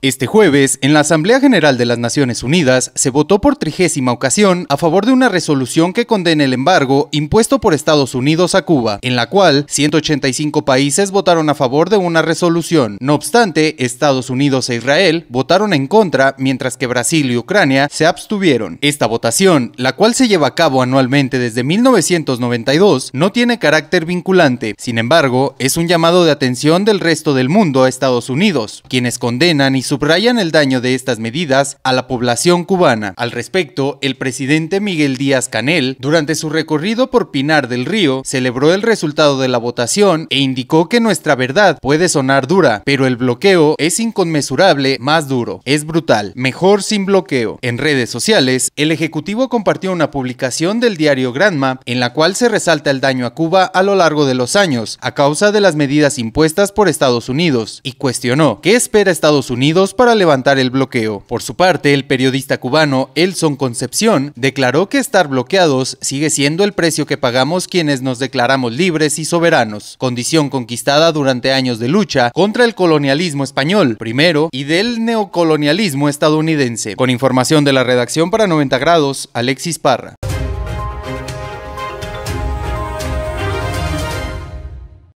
Este jueves, en la Asamblea General de las Naciones Unidas, se votó por trigésima ocasión a favor de una resolución que condena el embargo impuesto por Estados Unidos a Cuba, en la cual 185 países votaron a favor de una resolución. No obstante, Estados Unidos e Israel votaron en contra, mientras que Brasil y Ucrania se abstuvieron. Esta votación, la cual se lleva a cabo anualmente desde 1992, no tiene carácter vinculante. Sin embargo, es un llamado de atención del resto del mundo a Estados Unidos, quienes condenan y subrayan el daño de estas medidas a la población cubana. Al respecto, el presidente Miguel Díaz Canel, durante su recorrido por Pinar del Río, celebró el resultado de la votación e indicó que nuestra verdad puede sonar dura, pero el bloqueo es inconmensurable más duro, es brutal, mejor sin bloqueo. En redes sociales, el Ejecutivo compartió una publicación del diario Granma en la cual se resalta el daño a Cuba a lo largo de los años a causa de las medidas impuestas por Estados Unidos y cuestionó qué espera Estados Unidos para levantar el bloqueo. Por su parte, el periodista cubano Elson Concepción declaró que estar bloqueados sigue siendo el precio que pagamos quienes nos declaramos libres y soberanos, condición conquistada durante años de lucha contra el colonialismo español primero y del neocolonialismo estadounidense. Con información de la redacción para 90 grados, Alexis Parra.